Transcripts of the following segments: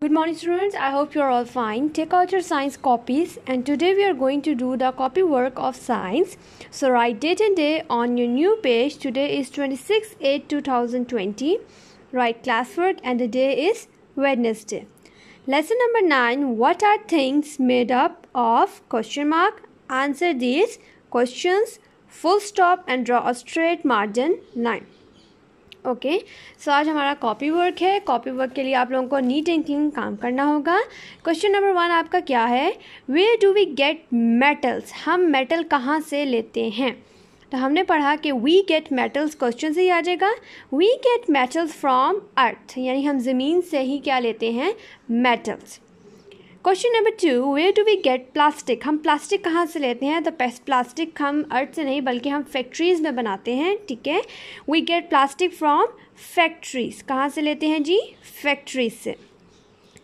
Good morning students, I hope you are all fine. Take out your science copies and today we are going to do the copy work of science. So write date and day on your new page. Today is 26 8 2020. Write classwork and the day is Wednesday. Lesson number 9 What are things made up of? Question mark. Answer these questions. Full stop and draw a straight margin line. Okay okay. So so, आज हमारा copy work है copy work के लिए आप लोगों को neat and clean काम करना होगा क्वेश्चन नंबर वन आपका क्या है where do we get metals हम मेटल कहाँ से लेते हैं तो हमने पढ़ा कि वी गेट मेटल्स क्वेश्चन से ही आ जाएगा we get metals from earth यानी हम ज़मीन से ही क्या लेते हैं metals question number two where do we get plastic हम प्लास्टिक कहाँ से लेते हैं तो पेस्ट प्लास्टिक हम अर्थ से नहीं बल्कि हम फैक्ट्रीज़ में बनाते हैं ठीक है we get plastic from factories कहाँ से लेते हैं जी फैक्ट्रीज से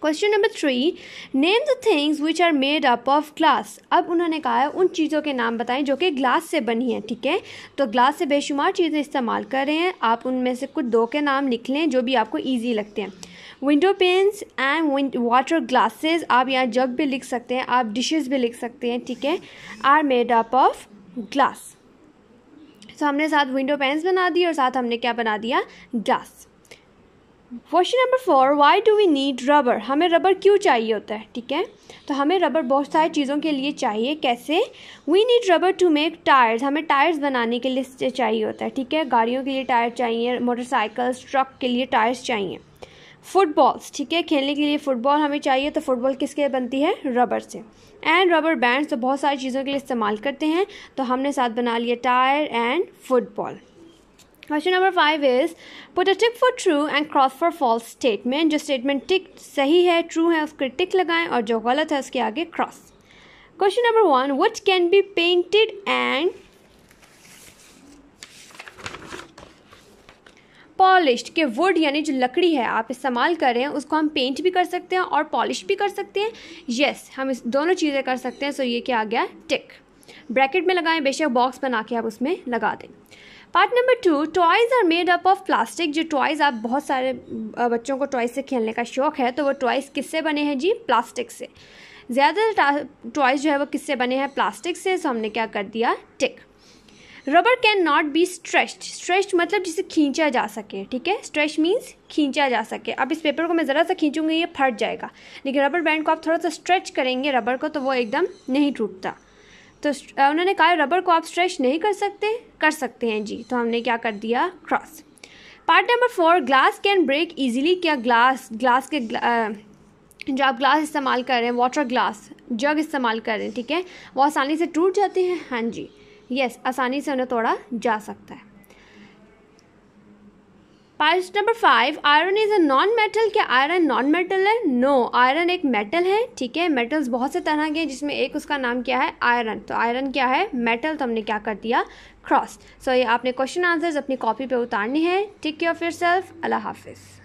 question number three name the things which are made up of glass अब उन्होंने कहा है उन चीज़ों के नाम बताएं जो कि ग्लास से बनी हैं ठीक है तो ग्लास से बेशुमार चीज़ें इस्तेमाल कर रहे हैं आप उनमें से कुछ दो के नाम लिख लें जो भी आपको ईजी लगते हैं window panes and water glasses आप यहाँ जग भी लिख सकते हैं आप डिशेस भी लिख सकते हैं ठीक है are made up of glass so हमने साथ विंडो पेंस बना दी और साथ हमने क्या बना दिया glass question number four why do we need rubber हमें रबर क्यों चाहिए होता है ठीक है तो हमें रबर बहुत सारी चीज़ों के लिए चाहिए कैसे we need rubber to make tyres हमें टायर्स बनाने के लिए चाहिए होता है ठीक है गाड़ियों के लिए टायर चाहिए मोटरसाइकिल्स ट्रक के लिए टायर्स चाहिए फुटबॉल्स ठीक है खेलने के लिए फुटबॉल हमें चाहिए तो फुटबॉल किसके बनती है रबर से एंड रबर बैंड्स तो बहुत सारी चीज़ों के लिए इस्तेमाल करते हैं तो हमने साथ बना लिया tyre and football question number five is put a tick for true and cross for false statement जो स्टेटमेंट टिक सही है ट्रू है उसके टिक लगाएं और जो गलत है उसके आगे cross question number one what can be painted and polish के वुड यानी जो लकड़ी है आप इस्तेमाल कर रहे हैं उसको हम पेंट भी कर सकते हैं और पॉलिश भी कर सकते हैं येस yes, हम इस दोनों चीज़ें कर सकते हैं सो ये क्या आ गया टिक ब्रैकेट में लगाएं बेशक बॉक्स बना के आप उसमें लगा दें part number two toys are made up of plastic जो टॉयज़ आप बहुत सारे बच्चों को टॉयज़ से खेलने का शौक़ है तो वो टॉयज़ किससे बने हैं जी प्लास्टिक से ज़्यादातर टॉयज़ जो है वो किससे बने हैं प्लास्टिक से सो हमने क्या कर दिया tick rubber can not be stressed stressed मतलब जिसे खींचा जा सके ठीक है स्ट्रेच मीन्स खींचा जा सके अब इस पेपर को मैं ज़रा सा खींचूंगी ये फट जाएगा लेकिन रबर बैंड को आप थोड़ा सा स्ट्रेच करेंगे रबर को तो वो एकदम नहीं टूटता तो उन्होंने कहा रबर को आप स्ट्रेच नहीं कर सकते कर सकते हैं जी तो हमने क्या कर दिया cross part number four glass can break easily क्या ग्लास ग्लास के ग्ला, जो आप ग्लास इस्तेमाल कर रहे हैं वाटर ग्लास जग इस्तेमाल कर रहे हैं ठीक है वो आसानी से टूट जाते हैं हाँ जी यस आसानी से उन्हें तोड़ा जा सकता है part number five iron is a non metal क्या आयरन नॉन मेटल है नो no, आयरन एक मेटल है ठीक है मेटल्स बहुत से तरह के हैं जिसमें एक उसका नाम क्या है आयरन तो आयरन क्या है मेटल तो हमने क्या कर दिया क्रॉस सो so, ये आपने क्वेश्चन आंसर्स अपनी कॉपी पे उतारनी है take care of your self अल्लाह हाफिज़